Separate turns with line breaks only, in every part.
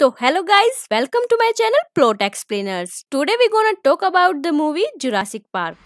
So hello guys, welcome to my channel Plot Explainers. Today we're gonna talk about the movie Jurassic Park.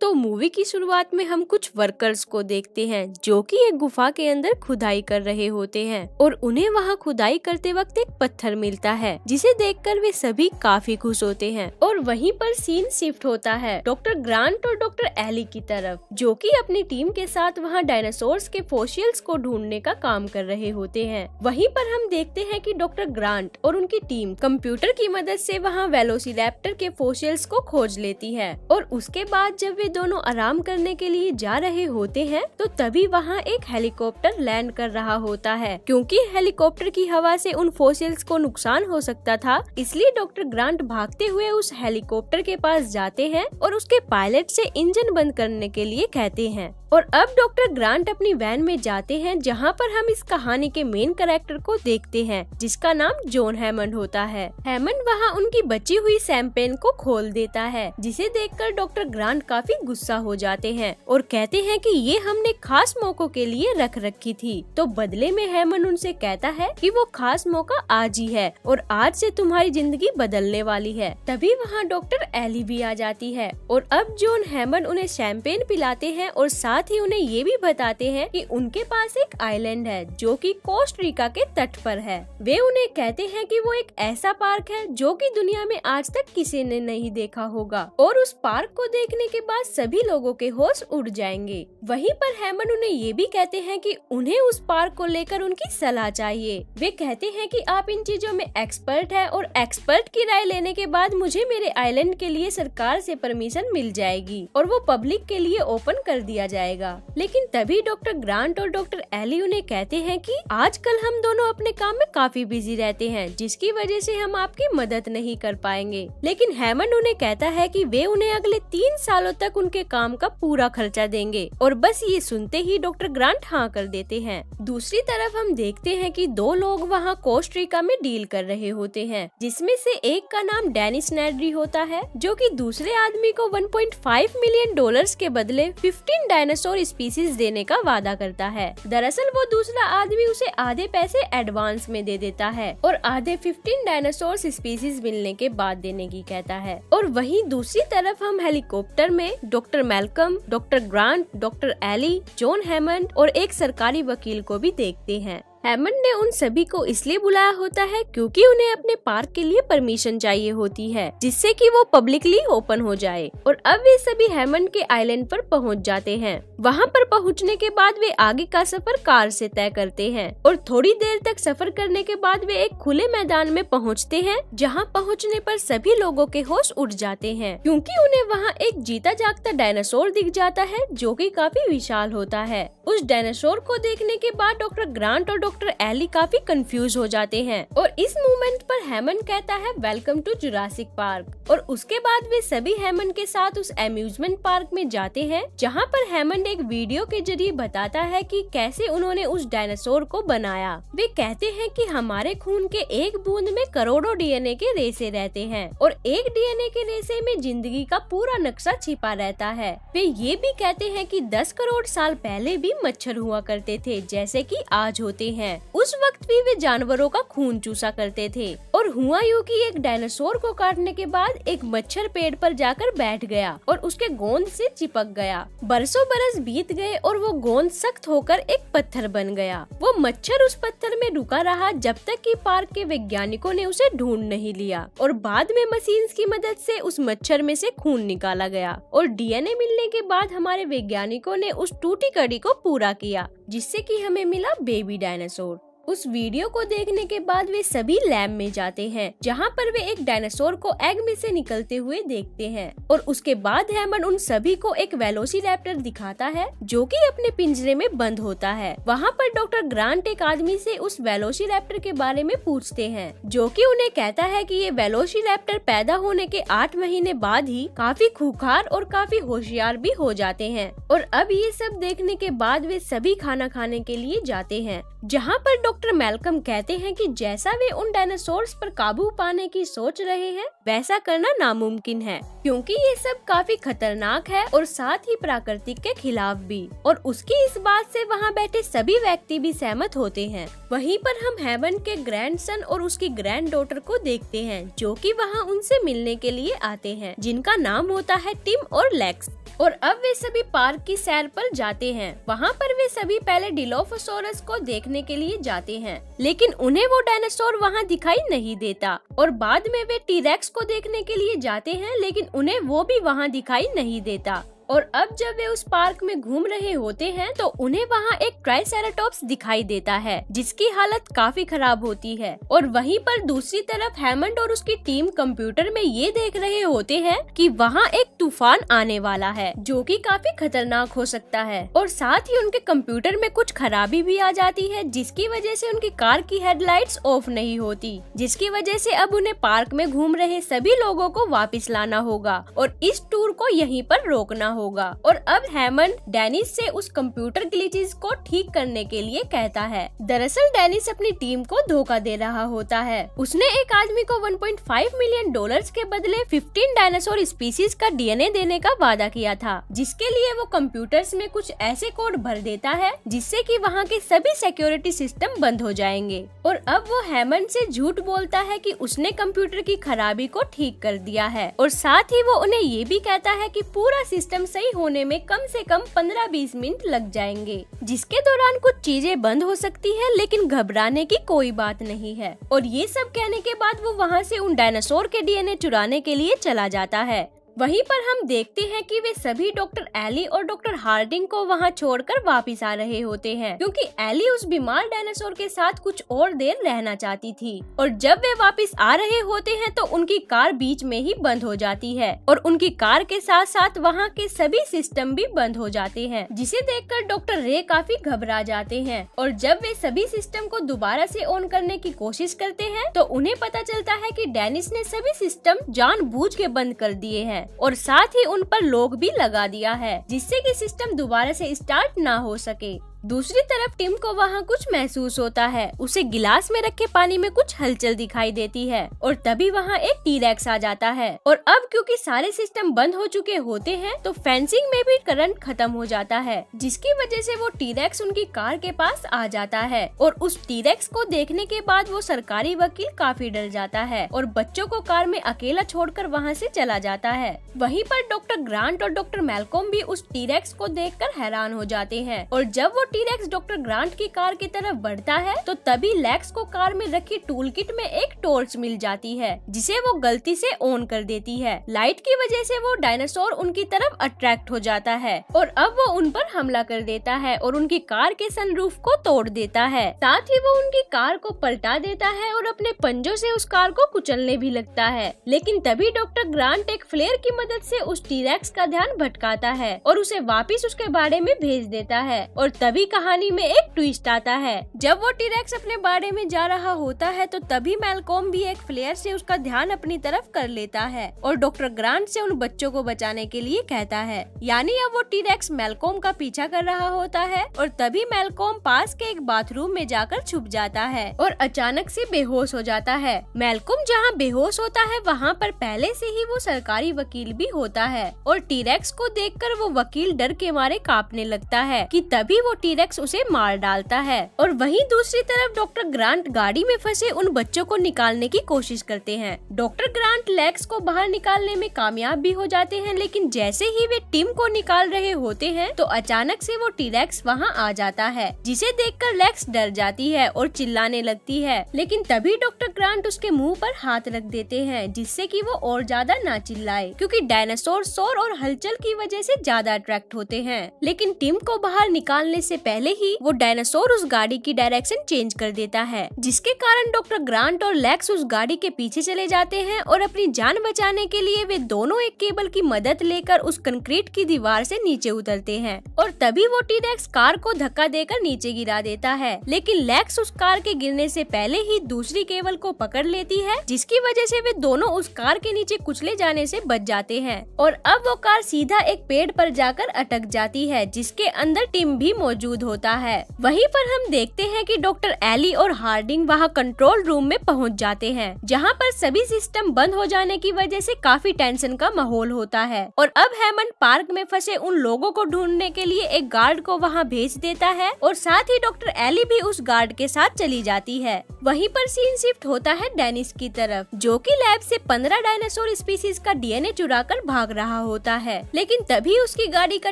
तो movie की शुरुआत में हम कुछ workers को देखते हैं जो कि एक गुफा के अंदर खुदाई कर रहे होते हैं और उन्हें वहाँ खुदाई करते वक्त एक पत्थर मिलता है जिसे देखकर वे सभी काफी खुश होते हैं और वहीं पर सीन शिफ्ट होता है डॉक्टर ग्रांट और डॉक्टर एली की तरफ जो कि अपनी टीम के साथ वहाँ डायनासोर के फोशियल्स को ढूंढने का काम कर रहे होते हैं वही पर हम देखते हैं की डॉक्टर ग्रांट और उनकी टीम कंप्यूटर की मदद ऐसी वहाँ वेलोसी के फोशियल्स को खोज लेती है और उसके बाद जब वे दोनों आराम करने के लिए जा रहे होते हैं तो तभी वहाँ एक हेलीकॉप्टर लैंड कर रहा होता है क्योंकि हेलीकॉप्टर की हवा से उन फोसिल्स को नुकसान हो सकता था इसलिए डॉक्टर ग्रांट भागते हुए उस हेलीकॉप्टर के पास जाते हैं और उसके पायलट से इंजन बंद करने के लिए कहते हैं और अब डॉक्टर ग्रांट अपनी वैन में जाते हैं जहाँ पर हम इस कहानी के मेन कैरेक्टर को देखते हैं जिसका नाम जॉन हैमंड होता है हैमंड वहाँ उनकी बची हुई सैम्पेन को खोल देता है जिसे देखकर डॉक्टर ग्रांट काफी गुस्सा हो जाते हैं और कहते हैं कि ये हमने खास मौकों के लिए रख रखी थी तो बदले में हेमन उनसे कहता है कि वो खास मौका आज ही है और आज से तुम्हारी जिंदगी बदलने वाली है तभी वहाँ डॉक्टर एली भी आ जाती है और अब जोन हेमन उन्हें शैम्पेन पिलाते हैं और साथ ही उन्हें ये भी बताते हैं की उनके पास एक आईलैंड है जो कोस्ट कोस्टरिका के तट पर है वे उन्हें कहते हैं की वो एक ऐसा पार्क है जो की दुनिया में आज तक किसी ने नहीं देखा होगा और उस पार्क को देखने के बाद सभी लोगों के होश उड़ जाएंगे वहीं पर हेमन उन्हें ये भी कहते हैं कि उन्हें उस पार्क को लेकर उनकी सलाह चाहिए वे कहते हैं कि आप इन चीजों में एक्सपर्ट है और एक्सपर्ट की राय लेने के बाद मुझे मेरे आइलैंड के लिए सरकार से परमिशन मिल जाएगी और वो पब्लिक के लिए ओपन कर दिया जाएगा लेकिन तभी डॉक्टर ग्रांट और डॉक्टर एली उन्हें कहते हैं कि कल हम दोनों अपने काम में काफी बिजी रहते हैं जिसकी वजह से हम आपकी मदद नहीं कर पाएंगे लेकिन हैमन उन्हें कहता है कि वे उन्हें अगले तीन सालों तक उनके काम का पूरा खर्चा देंगे और बस ये सुनते ही डॉक्टर ग्रांट हाँ कर देते हैं दूसरी तरफ हम देखते हैं कि दो लोग वहाँ कोस्ट्रिका में डील कर रहे होते हैं जिसमें से एक का नाम डेनिस नेडरी होता है जो कि दूसरे आदमी को 1.5 मिलियन डॉलर्स के बदले 15 डायनासोर स्पीसीज देने का वादा करता है दरअसल वो दूसरा आदमी उसे आधे पैसे एडवांस में दे देता है और आधे फिफ्टीन डायनासोर स्पीसीज मिलने के बाद देने की कहता है और वही दूसरी तरफ हम हेलीकॉप्टर में doctor Malcolm doctor Grant doctor Ellie John Hammond और एक सरकारी वकील को भी देखते हैं हैमंड ने उन सभी को इसलिए बुलाया होता है क्योंकि उन्हें अपने पार्क के लिए परमिशन चाहिए होती है जिससे कि वो पब्लिकली ओपन हो जाए और अब वे सभी हेमंड के आइलैंड पर पहुंच जाते हैं वहां पर पहुंचने के बाद वे आगे का सफर कार से तय करते हैं और थोड़ी देर तक सफर करने के बाद वे एक खुले मैदान में पहुँचते हैं जहाँ पहुँचने आरोप सभी लोगो के होश उठ जाते हैं क्यूँकी उन्हें वहाँ एक जीता जागता डायनासोर दिख जाता है जो की काफी विशाल होता है उस डायनासोर को देखने के बाद डॉक्टर ग्रांट और डॉक्टर एली काफी कंफ्यूज हो जाते हैं और इस मोमेंट पर हेमन कहता है वेलकम टू जुरासिक पार्क और उसके बाद वे सभी हेमन के साथ उस एम्यूजमेंट पार्क में जाते हैं जहाँ पर हेमंड एक वीडियो के जरिए बताता है कि कैसे उन्होंने उस डायनासोर को बनाया वे कहते हैं की हमारे खून के एक बूंद में करोड़ों डी के रेसे रहते हैं और एक डी के रेसे में जिंदगी का पूरा नक्शा छिपा रहता है वे ये भी कहते हैं की दस करोड़ साल पहले भी मच्छर हुआ करते थे जैसे कि आज होते हैं हैं उस वक्त भी वे जानवरों का खून चूसा करते थे और हुआ यू की एक डायनासोर को काटने के बाद एक मच्छर पेड़ पर जाकर बैठ गया और उसके गोंद से चिपक गया बरसों बरस बीत गए और वो गोंद सख्त होकर एक पत्थर बन गया वो मच्छर उस पत्थर में रुका रहा जब तक की पार्क के वैज्ञानिकों ने उसे ढूंढ नहीं लिया और बाद में मशीन की मदद ऐसी उस मच्छर में ऐसी खून निकाला गया और डी मिलने के बाद हमारे वैज्ञानिकों ने उस टूटी कड़ी को पूरा किया जिससे कि हमें मिला बेबी डायनासोर उस वीडियो को देखने के बाद वे सभी लैब में जाते हैं जहाँ पर वे एक डायनासोर को एग में से निकलते हुए देखते हैं और उसके बाद हैमन उन सभी को एक रैप्टर दिखाता है जो कि अपने पिंजरे में बंद होता है वहाँ पर डॉक्टर ग्रांट एक आदमी से उस वेलोसी रैप्टर के बारे में पूछते हैं जो की उन्हें कहता है की ये रैप्टर पैदा होने के आठ महीने बाद ही काफी खुखार और काफी होशियार भी हो जाते हैं और अब ये सब देखने के बाद वे सभी खाना खाने के लिए जाते हैं जहाँ पर डॉक्टर मेलकम कहते हैं कि जैसा वे उन डायनासोर्स पर काबू पाने की सोच रहे हैं वैसा करना नामुमकिन है क्योंकि ये सब काफी खतरनाक है और साथ ही प्राकृतिक के खिलाफ भी और उसकी इस बात से वहाँ बैठे सभी व्यक्ति भी सहमत होते हैं वहीं पर हम हेवन के ग्रैंडसन और उसकी ग्रैंड डॉटर को देखते हैं जो कि वहाँ उनसे मिलने के लिए आते हैं जिनका नाम होता है टिम और लेक्स और अब वे सभी पार्क की सैर पर जाते हैं वहाँ पर वे सभी पहले डिलोफोसोरस को देखने के लिए जाते जाते हैं लेकिन उन्हें वो डायनासोर वहाँ दिखाई नहीं देता और बाद में वे टीरेक्स को देखने के लिए जाते हैं लेकिन उन्हें वो भी वहाँ दिखाई नहीं देता और अब जब वे उस पार्क में घूम रहे होते हैं तो उन्हें वहाँ एक ट्राइसेराटॉप्स दिखाई देता है जिसकी हालत काफी खराब होती है और वहीं पर दूसरी तरफ हेमंड और उसकी टीम कंप्यूटर में ये देख रहे होते हैं कि वहाँ एक तूफान आने वाला है जो कि काफी खतरनाक हो सकता है और साथ ही उनके कंप्यूटर में कुछ खराबी भी आ जाती है जिसकी वजह से उनकी कार की हेडलाइट्स ऑफ नहीं होती जिसकी वजह से अब उन्हें पार्क में घूम रहे सभी लोगों को वापस लाना होगा और इस टूर को यहीं पर रोकना होगा होगा और अब हैमन डेनिस से उस कंप्यूटर ग्लिचेस को ठीक करने के लिए कहता है दरअसल डेनिस अपनी टीम को धोखा दे रहा होता है उसने एक आदमी को 1.5 मिलियन डॉलर्स के बदले 15 डायनासोर स्पीसीज का डीएनए देने का वादा किया था जिसके लिए वो कंप्यूटर्स में कुछ ऐसे कोड भर देता है जिससे कि वहाँ के सभी सिक्योरिटी सिस्टम बंद हो जाएंगे और अब वो हैमन से झूठ बोलता है कि उसने कंप्यूटर की खराबी को ठीक कर दिया है और साथ ही वो उन्हें ये भी कहता है कि पूरा सिस्टम सही होने में कम से कम 15-20 मिनट लग जाएंगे जिसके दौरान कुछ चीजें बंद हो सकती है लेकिन घबराने की कोई बात नहीं है और ये सब कहने के बाद वो वहाँ से उन डायनासोर के डीएनए चुराने के लिए चला जाता है वहीं पर हम देखते हैं कि वे सभी डॉक्टर एली और डॉक्टर हार्डिंग को वहां छोड़कर वापस आ रहे होते हैं क्योंकि एली उस बीमार डायनासोर के साथ कुछ और देर रहना चाहती थी और जब वे वापस आ रहे होते हैं तो उनकी कार बीच में ही बंद हो जाती है और उनकी कार के साथ साथ वहाँ के सभी सिस्टम भी बंद हो जाते हैं जिसे देख कर डॉक्टर रे काफी घबरा जाते हैं और जब वे सभी सिस्टम को दोबारा ऐसी ऑन करने की कोशिश करते हैं तो उन्हें पता चलता है की डेनिस ने सभी सिस्टम जान के बंद कर दिए है है और साथ ही उन पर लॉक भी लगा दिया है जिससे कि सिस्टम दोबारा से स्टार्ट ना हो सके दूसरी तरफ टिम को वहाँ कुछ महसूस होता है उसे गिलास में रखे पानी में कुछ हलचल दिखाई देती है और तभी वहाँ एक टीरेक्स आ जाता है और अब क्योंकि सारे सिस्टम बंद हो चुके होते हैं तो फेंसिंग में भी करंट खत्म हो जाता है जिसकी वजह से वो टीरेक्स उनकी कार के पास आ जाता है और उस टीरेक्स को देखने के बाद वो सरकारी वकील काफी डर जाता है और बच्चों को कार में अकेला छोड़ कर वहाँ से चला जाता है वहीं पर डॉक्टर ग्रांट और डॉक्टर मेलकोम भी उस टीरेक्स को कर हैरान हो जाते हैं और जब वो टीरेक्स डॉक्टर ग्रांट की कार की तरफ बढ़ता है तो तभी लेक्स को कार में रखी टूल किट में एक टोर्च मिल जाती है जिसे वो गलती से ऑन कर देती है लाइट की वजह से वो डायनासोर उनकी तरफ अट्रैक्ट हो जाता है और अब वो उन पर हमला कर देता है और उनकी कार के सनरूफ को तोड़ देता है साथ ही वो उनकी कार को पलटा देता है और अपने पंजों से उस कार को कुचलने भी लगता है लेकिन तभी डॉक्टर ग्रांट एक फ्लेयर की मदद से उस टीरेक्स का ध्यान भटकाता है और उसे वापिस उसके बारे में भेज देता है और तभी तभी कहानी में एक ट्विस्ट आता है जब वो टीरेक्स अपने बाड़े में जा रहा होता है तो तभी मेलकॉम भी एक फ्लेयर से उसका ध्यान अपनी तरफ कर लेता है और डॉक्टर ग्रांट से उन बच्चों को बचाने के लिए कहता है यानी अब वो टीरेक्स मेलकॉम का पीछा कर रहा होता है और तभी मेलकॉम पास के एक बाथरूम में जाकर छुप जाता है और अचानक से बेहोश हो जाता है मेलकॉम जहाँ बेहोश होता है वहाँ पर पहले से ही वो सरकारी वकील भी होता है और टीरेक्स को देखकर वो वकील डर के मारे कांपने लगता है कि तभी वो टी टीरेक्स उसे मार डालता है और वहीं दूसरी तरफ डॉक्टर ग्रांट गाड़ी में फंसे उन बच्चों को निकालने की कोशिश करते हैं डॉक्टर ग्रांट लेक्स को बाहर निकालने में कामयाब भी हो जाते हैं लेकिन जैसे ही वे टीम को निकाल रहे होते हैं तो अचानक से वो टीरेक्स वहाँ आ जाता है जिसे कर लेक्स डर जाती है और चिल्लाने लगती है लेकिन तभी डॉक्टर ग्रांट उसके मुँह पर हाथ रख देते हैं जिससे की वो और ज्यादा ना चिल्लाए क्योंकि डायनासोर शोर और हलचल की वजह से ज्यादा अट्रैक्ट होते हैं लेकिन टीम को बाहर निकालने से पहले ही वो डायनासोर उस गाड़ी की डायरेक्शन चेंज कर देता है जिसके कारण डॉक्टर ग्रांट और लेक्स उस गाड़ी के पीछे चले जाते हैं और अपनी जान बचाने के लिए वे दोनों एक केबल की मदद लेकर उस कंक्रीट की दीवार से नीचे उतरते हैं और तभी वो टीडेक्स कार को धक्का देकर नीचे गिरा देता है लेकिन लेक्स उस कार के गिरने से पहले ही दूसरी केबल को पकड़ लेती है जिसकी वजह से वे दोनों उस कार के नीचे कुचले जाने से बच जाते हैं और अब वो कार सीधा एक पेड़ पर जाकर अटक जाती है जिसके अंदर टीम भी मौजूद मौजूद होता है वहीं पर हम देखते हैं कि डॉक्टर एली और हार्डिंग वहां कंट्रोल रूम में पहुंच जाते हैं जहां पर सभी सिस्टम बंद हो जाने की वजह से काफी टेंशन का माहौल होता है और अब हेमंत पार्क में फंसे उन लोगों को ढूंढने के लिए एक गार्ड को वहाँ भेज देता है और साथ ही डॉक्टर एली भी उस गार्ड के साथ चली जाती है वही पर सीन शिफ्ट होता है डेनिस की तरफ जो की लैब ऐसी पंद्रह डायनासोर स्पीसीज का चुरा चुराकर भाग रहा होता है लेकिन तभी उसकी गाड़ी का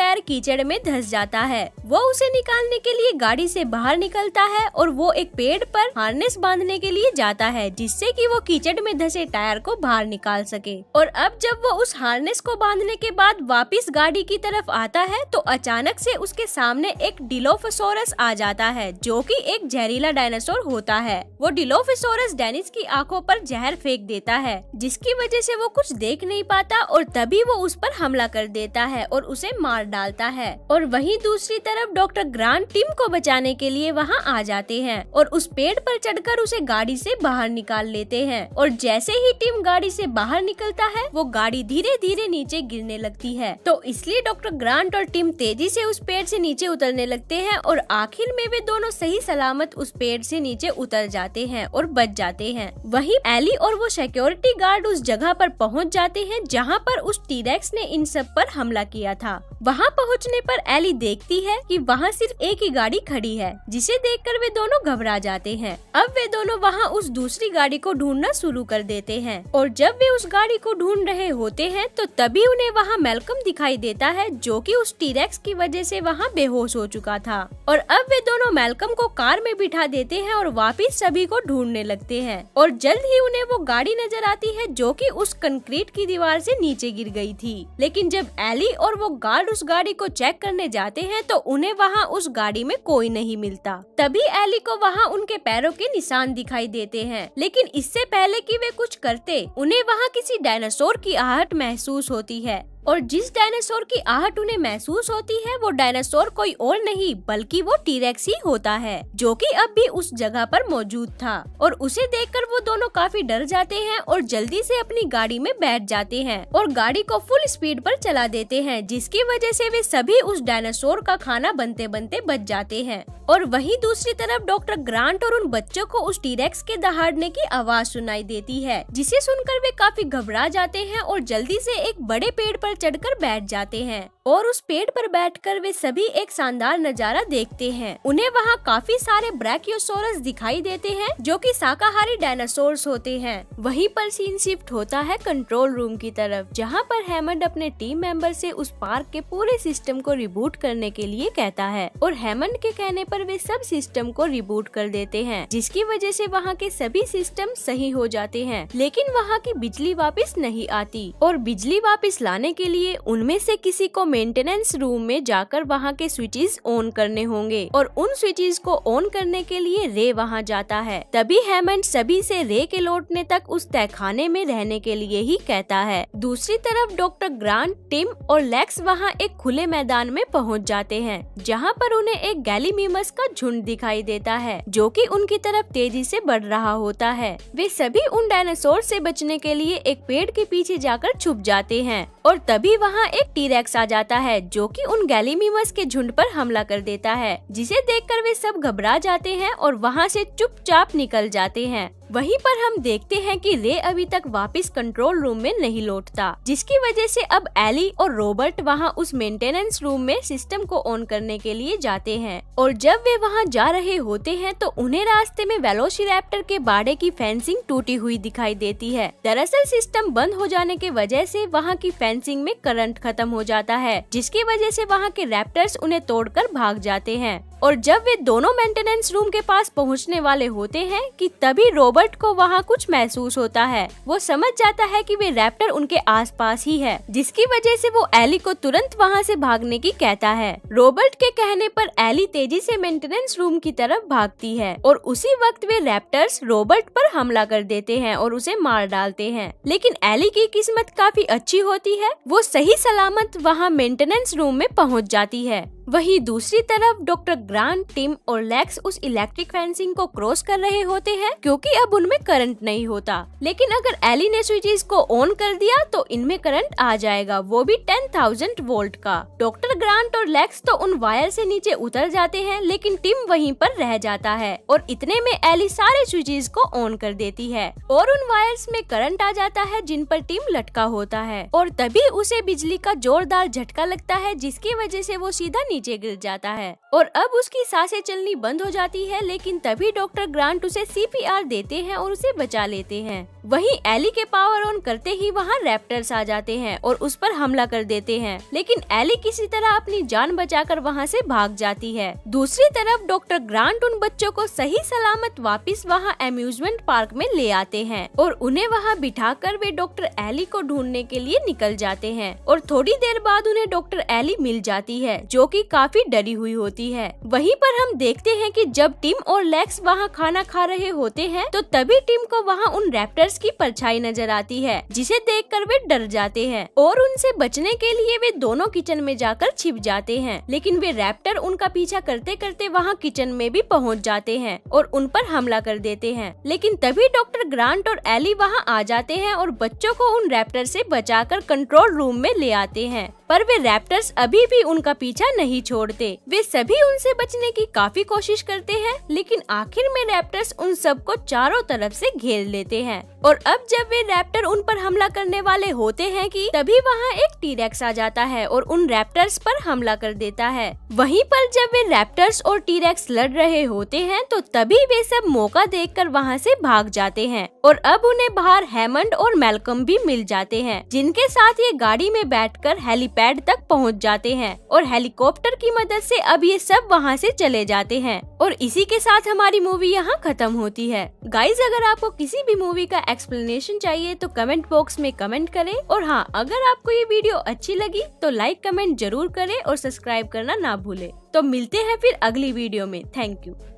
टायर कीचड़ में धस जाता है वो उसे निकालने के लिए गाड़ी से बाहर निकलता है और वो एक पेड़ पर हार्नेस बांधने के लिए जाता है जिससे कि वो कीचड़ में धसे टायर को बाहर निकाल सके और अब जब वो उस हार्नेस को बांधने के बाद वापस गाड़ी की तरफ आता है तो अचानक से उसके सामने एक डिलोफोसोरस आ जाता है जो कि एक जहरीला डायनासोर होता है वो डिलोफोसोरस डेनिस की आंखों पर जहर फेंक देता है जिसकी वजह से वो कुछ देख नहीं पाता और तभी वो उस पर हमला कर देता है और उसे मार डालता है और वहीं दूसरी तरफ डॉक्टर ग्रांड टीम को बचाने के लिए वहाँ आ जाते हैं और उस पेड़ पर चढ़कर उसे गाड़ी से बाहर निकाल लेते हैं और जैसे ही टीम गाड़ी से बाहर निकलता है वो गाड़ी धीरे धीरे नीचे गिरने लगती है तो इसलिए डॉक्टर ग्रांट और टीम तेजी से उस पेड़ से नीचे उतरने लगते हैं और आखिर में वे दोनों सही सलामत उस पेड़ से नीचे उतर जाते हैं और बच जाते हैं वही एली और वो सिक्योरिटी गार्ड उस जगह पर पहुंच जाते हैं जहां पर उस टीरेक्स ने इन सब पर हमला किया था वहां पहुंचने पर एली देखती है कि वहां वहाँ सिर्फ एक ही गाड़ी खड़ी है जिसे देखकर वे दोनों घबरा जाते हैं अब वे दोनों वहाँ उस दूसरी गाड़ी को ढूंढना शुरू कर देते हैं और जब वे उस गाड़ी को ढूंढ रहे होते हैं तो तभी उन्हें वहाँ मेलकम दिखाई देता है जो कि उस टीरेक्स की वजह से वहाँ बेहोश हो चुका था और अब वे दोनों मेलकम को कार में बिठा देते हैं और वापिस सभी को ढूंढने लगते हैं और जल्द ही उन्हें वो गाड़ी नजर आती है जो की उस कंक्रीट की दीवार ऐसी नीचे गिर गयी थी लेकिन जब एली और वो गार्ड उस गाड़ी को चेक करने जाते हैं तो उन्हें वहाँ वहाँ उस गाड़ी में कोई नहीं मिलता तभी एली को वहाँ उनके पैरों के निशान दिखाई देते हैं लेकिन इससे पहले कि वे कुछ करते उन्हें वहाँ किसी डायनासोर की आहट महसूस होती है और जिस डायनासोर की आहट उन्हें महसूस होती है वो डायनासोर कोई और नहीं बल्कि वो टीरेक्स ही होता है जो कि अब भी उस जगह पर मौजूद था और उसे देखकर वो दोनों काफी डर जाते हैं और जल्दी से अपनी गाड़ी में बैठ जाते हैं और गाड़ी को फुल स्पीड पर चला देते हैं जिसकी वजह से वे सभी उस डायनासोर का खाना बनते बनते बच जाते हैं और वही दूसरी तरफ डॉक्टर ग्रांट और उन बच्चों को उस टीरेक्स के दहाड़ने की आवाज सुनाई देती है जिसे सुनकर वे काफी घबरा जाते हैं और जल्दी से एक बड़े पेड़ पर चढ़कर बैठ जाते हैं और उस पेड़ पर बैठकर वे सभी एक शानदार नजारा देखते हैं उन्हें वहाँ काफी सारे ब्रैकियोसोरस दिखाई देते हैं जो कि शाकाहारी डायनासोर होते हैं वहीं पर सीन शिफ्ट होता है कंट्रोल रूम की तरफ जहाँ पर हेमंड अपने टीम मेंबर से उस पार्क के पूरे सिस्टम को रिबूट करने के लिए कहता है और हेमंड के कहने पर वे सब सिस्टम को रिबूट कर देते हैं जिसकी वजह से वहाँ के सभी सिस्टम सही हो जाते हैं लेकिन वहाँ की बिजली वापिस नहीं आती और बिजली वापिस लाने के लिए उनमें से किसी को मेंटेनेंस रूम में जाकर वहाँ के स्विचेस ऑन करने होंगे और उन स्विचेस को ऑन करने के लिए रे वहाँ जाता है तभी हेमंत सभी से रे के लौटने तक उस तहखाने में रहने के लिए ही कहता है दूसरी तरफ डॉक्टर ग्रांट टिम और लेक्स वहाँ एक खुले मैदान में पहुँच जाते हैं जहाँ पर उन्हें एक गैलीमीमस का झुंड दिखाई देता है जो की उनकी तरफ तेजी ऐसी बढ़ रहा होता है वे सभी उन डायनासोर ऐसी बचने के लिए एक पेड़ के पीछे जाकर छुप जाते हैं और तभी वहाँ एक टीरेक्स आ जाता जाता है जो कि उन गैलीमीमस के झुंड पर हमला कर देता है जिसे देखकर वे सब घबरा जाते हैं और वहाँ से चुपचाप निकल जाते हैं वहीं पर हम देखते हैं कि रे अभी तक वापस कंट्रोल रूम में नहीं लौटता जिसकी वजह से अब एली और रॉबर्ट वहां उस मेंटेनेंस रूम में सिस्टम को ऑन करने के लिए जाते हैं और जब वे वहां जा रहे होते हैं तो उन्हें रास्ते में वेलोसिरैप्टर के बाड़े की फेंसिंग टूटी हुई दिखाई देती है दरअसल सिस्टम बंद हो जाने की वजह ऐसी वहाँ की फेंसिंग में करंट खत्म हो जाता है जिसकी वजह ऐसी वहाँ के रैप्टर उन्हें तोड़ भाग जाते हैं और जब वे दोनों मेंटेनेंस रूम के पास पहुंचने वाले होते हैं कि तभी रॉबर्ट को वहां कुछ महसूस होता है वो समझ जाता है कि वे रैप्टर उनके आसपास ही है जिसकी वजह से वो एली को तुरंत वहां से भागने की कहता है रॉबर्ट के कहने पर एली तेजी से मेंटेनेंस रूम की तरफ भागती है और उसी वक्त वे रैप्टर्स रॉबर्ट पर हमला कर देते हैं और उसे मार डालते हैं लेकिन एली की किस्मत काफी अच्छी होती है वो सही सलामत वहाँ मेंटेनेंस रूम में पहुँच जाती है वहीं दूसरी तरफ डॉक्टर ग्रांट टिम और लेक्स उस इलेक्ट्रिक फेंसिंग को क्रॉस कर रहे होते हैं क्योंकि अब उनमें करंट नहीं होता लेकिन अगर एली ने स्विचेस को ऑन कर दिया तो इनमें करंट आ जाएगा वो भी टेन थाउजेंड वोल्ट का डॉक्टर ग्रांट और लेक्स तो उन वायर से नीचे उतर जाते हैं लेकिन टिम वहीं पर रह जाता है और इतने में एली सारे स्विचेस को ऑन कर देती है और उन वायर्स में करंट आ जाता है जिन पर टिम लटका होता है और तभी उसे बिजली का जोरदार झटका लगता है जिसकी वजह से वो सीधा नीचे गिर जाता है और अब उसकी सांसें चलनी बंद हो जाती है लेकिन तभी डॉक्टर ग्रांट उसे सीपीआर देते हैं और उसे बचा लेते हैं वहीं एली के पावर ऑन करते ही वहाँ रैप्टर्स आ जाते हैं और उस पर हमला कर देते हैं लेकिन एली किसी तरह अपनी जान बचाकर वहाँ से भाग जाती है दूसरी तरफ डॉक्टर ग्रांट उन बच्चों को सही सलामत वापस वहाँ एम्यूजमेंट पार्क में ले आते हैं और उन्हें वहाँ बिठाकर वे डॉक्टर एली को ढूंढने के लिए निकल जाते हैं और थोड़ी देर बाद उन्हें डॉक्टर एली मिल जाती है जो कि काफी डरी हुई होती है वहीं पर हम देखते हैं कि जब टीम और लेक्स वहाँ खाना खा रहे होते हैं तो तभी टीम को वहाँ उन रैप्टर्स की परछाई नजर आती है जिसे देख कर वे डर जाते हैं और उनसे बचने के लिए वे दोनों किचन में जाकर छिप जाते हैं लेकिन वे रैप्टर उनका पीछा करते करते वहाँ किचन में भी पहुँच जाते हैं और उन पर हमला कर देते हैं लेकिन तभी डॉक्टर ग्रांट और एली वहाँ आ जाते हैं और बच्चों को उन रैप्टर से बचाकर कंट्रोल रूम में ले आते हैं पर वे रैप्टर्स अभी भी उनका पीछा नहीं छोड़ते वे सभी उनसे बचने की काफी कोशिश करते हैं लेकिन आखिर में रैप्टर्स उन सबको चारों तरफ से घेर लेते हैं और अब जब वे रैप्टर उन पर हमला करने वाले होते हैं कि तभी वहाँ एक टीरेक्स आ जाता है और उन रैप्टर्स पर हमला कर देता है वहीं पर जब वे रैप्टर्स और टीरेक्स लड़ रहे होते हैं तो तभी वे सब मौका देख कर वहाँ से भाग जाते हैं और अब उन्हें बाहर हेमंड और मेलकम भी मिल जाते हैं जिनके साथ ये गाड़ी में बैठ हेलीपैड तक पहुँच जाते हैं और हेलीकॉप्टर की मदद ऐसी अब ये सब वहाँ ऐसी चले जाते हैं और इसी के साथ हमारी मूवी यहाँ खत्म होती है गाइज अगर आपको किसी भी मूवी का एक्सप्लेनेशन चाहिए तो कमेंट बॉक्स में कमेंट करें और हाँ अगर आपको ये वीडियो अच्छी लगी तो लाइक कमेंट जरूर करें और सब्सक्राइब करना ना भूले तो मिलते हैं फिर अगली वीडियो में थैंक यू